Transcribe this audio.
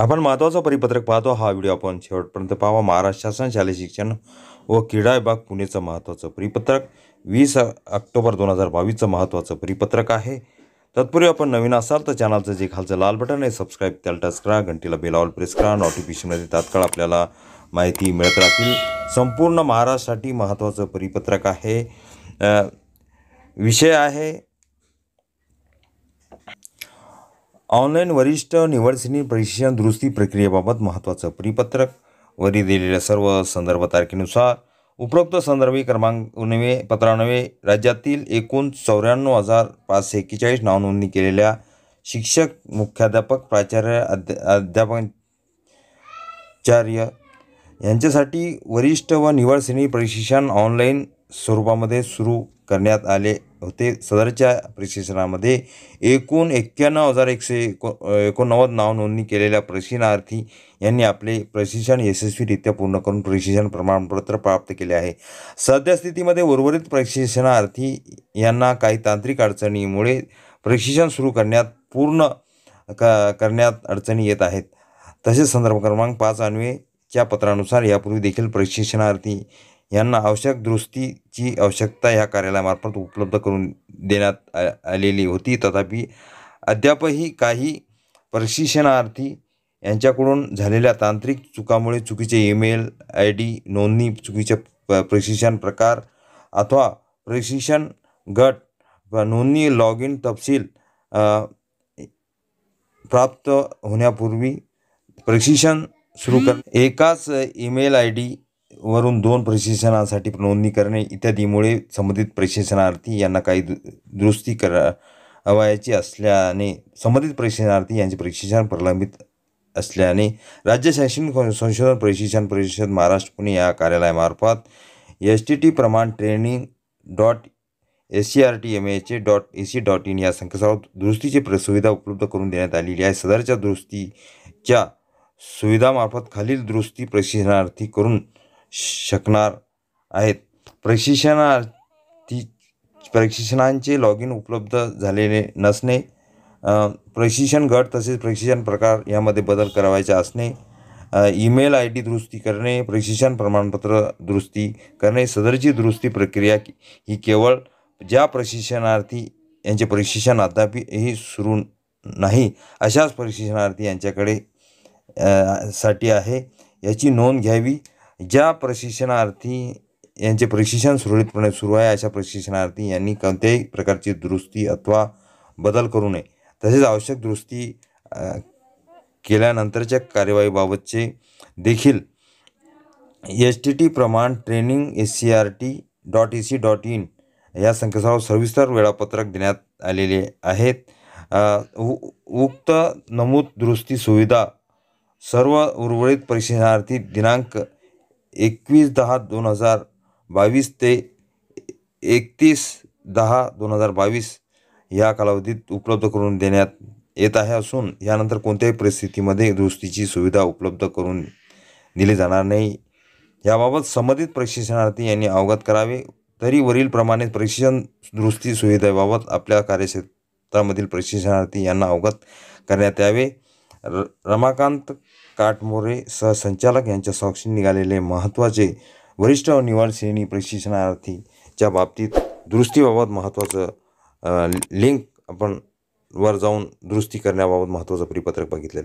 आपण महत्त्वाचं परिपत्रक पाहतो हा व्हिडिओ आपण शेवटपर्यंत पाहावा महाराष्ट्र शासन शालेय शिक्षण व क्रीडा विभाग पुणेचं महत्त्वाचं परिपत्रक वीस ऑक्टोबर दोन हजार बावीसचं महत्त्वाचं परिपत्रक आहे तत्पूर्वी आपण नवीन असाल तर चॅनलचं जे खालचं लाल बटन आहे सबस्क्राईब त्याला टच करा घंटीला बेलावर प्रेस करा नोटिफिकेशनमध्ये तात्काळ आपल्याला माहिती मिळत राहतील संपूर्ण महाराष्ट्रासाठी महत्त्वाचं परिपत्रक आहे विषय आहे ऑनलाईन वरिष्ठ निवडसिनी प्रशिक्षण दुरुस्ती प्रक्रियेबाबत महत्त्वाचं परिपत्रक वरी दिलेल्या सर्व संदर्भ तारखेनुसार उपरोक्त संदर्भी क्रमांक नवे पत्रानवे राज्यातील एकूण चौऱ्याण्णव हजार पाचशे एक्केचाळीस नावनोंदणी केलेल्या शिक्षक मुख्याध्यापक प्राचार्य अध्या अध्यापचार्य यांच्यासाठी वरिष्ठ व निवड प्रशिक्षण ऑनलाईन स्वरूपामध्ये सुरू करण्यात आले होते सदरच्या प्रशिक्षणामध्ये एकूण एक्क्याण्णव हजार एकशे एको एकोणनव्वद नाव नोंदणी केलेल्या प्रशिक्षणार्थी यांनी आपले प्रशिक्षण यशस्वीरित्या पूर्ण करून प्रशिक्षण प्रमाणपत्र प्राप्त केले आहे सद्यस्थितीमध्ये उर्वरित प्रशिक्षणार्थी यांना काही तांत्रिक अडचणीमुळे प्रशिक्षण सुरू करण्यात पूर्ण करण्यात अडचणी येत आहेत तसेच संदर्भ क्रमांक पाच अन्वेच्या पत्रानुसार यापूर्वी देखील प्रशिक्षणार्थी यांना आवश्यक दुरुस्तीची आवश्यकता या कार्यालयामार्फत उपलब्ध करून देण्यात आ आलेली होती तथापि अद्यापही काही प्रशिक्षणार्थी यांच्याकडून झालेल्या तांत्रिक चुकामुळे चुकीचे ईमेल आय डी नोंदणी चुकीचे प्रशिक्षण प्रकार अथवा प्रशिक्षण गट नोंदणी लॉग इन तपशील प्राप्त होण्यापूर्वी प्रशिक्षण सुरू कर एकाच ईमेल आय डी वरून दोन प्रशिक्षणासाठी नोंदणी करणे इत्यादीमुळे संबंधित प्रशिक्षणार्थी यांना काही दु दुरुस्ती करावायची असल्याने संबंधित प्रशिक्षणार्थी यांचे प्रशिक्षण प्रलंबित असल्याने राज्य शैक्षणिक संशोधन प्रशिक्षण परिषद महाराष्ट्र पुणे या कार्यालयामार्फत S T T praman training dot S C R T M H A dot A C dot in या संकेतस्थळावर दुरुस्तीची सुविधा उपलब्ध करून देण्यात आलेली आहे सदरच्या दुरुस्तीच्या सुविधामार्फत खालील दुरुस्ती प्रशिक्षणार्थी करून शकणार आहेत प्रशिक्षणार्थी प्रशिक्षणांचे लॉग इन उपलब्ध झालेले नसणे प्रशिक्षण गट तसेच प्रशिक्षण प्रकार यामध्ये बदल करावायचे असणे ईमेल आय डी दुरुस्ती करणे प्रशिक्षण प्रमाणपत्र दुरुस्ती करणे सदरची दुरुस्ती प्रक्रिया ही केवळ ज्या प्रशिक्षणार्थी यांचे प्रशिक्षण अद्यापि हे सुरू नाही अशाच प्रशिक्षणार्थी यांच्याकडे साठी आहे याची नोंद घ्यावी ज्या प्रशिक्षणार्थी यांचे प्रशिक्षण सुरळीतपणे सुरू आहे अशा प्रशिक्षणार्थी यांनी कोणत्याही प्रकारची दुरुस्ती अथवा बदल करू नये तसेच आवश्यक दुरुस्ती केल्यानंतरच्या कार्यवाहीबाबतचे देखील S T T praman training S C R T dot A C dot in या संकेतस्थळावर सविस्तर वेळापत्रक देण्यात आलेले आहेत उक्त नमूद दुरुस्ती सुविधा सर्व उर्वरित परीक्षणार्थी दिनांक एकवीस दहा दोन हजार बावीस ते एकतीस दहा दोन हजार बावीस ह्या कालावधीत उपलब्ध करून देण्यात येत आहे असून यानंतर कोणत्याही परिस्थितीमध्ये दुरुस्तीची सुविधा उपलब्ध करून दिली जाणार नाही याबाबत संबंधित प्रशिक्षणार्थी यांनी अवगत करावे तरी वरीलप्रमाणे प्रशिक्षण दुरुस्ती सुविधेबाबत आपल्या कार्यक्षेत्रामधील प्रशिक्षणार्थी यांना अवगत करण्यात यावे र रमाकांत काटमोरे सहसंचालक यांच्या साक्षी निघालेले महत्त्वाचे वरिष्ठ निवाड श्रेणी प्रशिक्षणार्थीच्या बाबतीत दुरुस्तीबाबत महत्त्वाचं लिंक आपण वर जाऊन दुरुस्ती करण्याबाबत महत्त्वाचं परिपत्रक बघितलेलं आहे